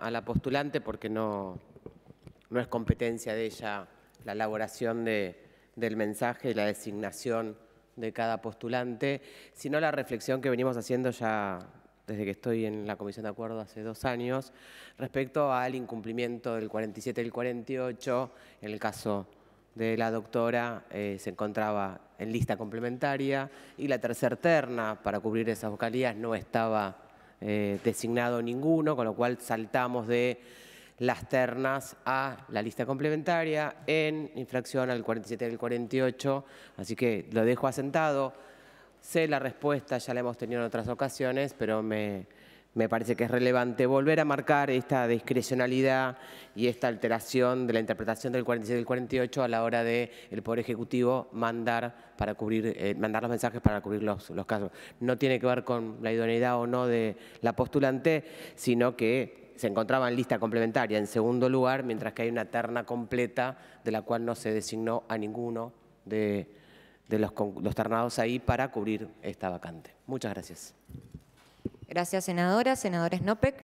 a la postulante porque no, no es competencia de ella la elaboración del mensaje y la designación de cada postulante, sino la reflexión que venimos haciendo ya desde que estoy en la Comisión de Acuerdo hace dos años, respecto al incumplimiento del 47 y el 48, en el caso de la doctora eh, se encontraba en lista complementaria y la tercer terna para cubrir esas vocalías no estaba eh, designado ninguno, con lo cual saltamos de las ternas a la lista complementaria en infracción al 47 y 48. Así que lo dejo asentado. Sé la respuesta, ya la hemos tenido en otras ocasiones, pero me, me parece que es relevante volver a marcar esta discrecionalidad y esta alteración de la interpretación del 46 y del 48 a la hora de el Poder Ejecutivo mandar para cubrir eh, mandar los mensajes para cubrir los, casos. No tiene que ver con la idoneidad o no de la postulante, sino que se encontraba en lista complementaria en segundo lugar, mientras que hay una terna completa de la cual no se designó a ninguno de, los, los ternados ahí para cubrir esta vacante. Muchas gracias. Gracias, senadora, senadores NOPEC.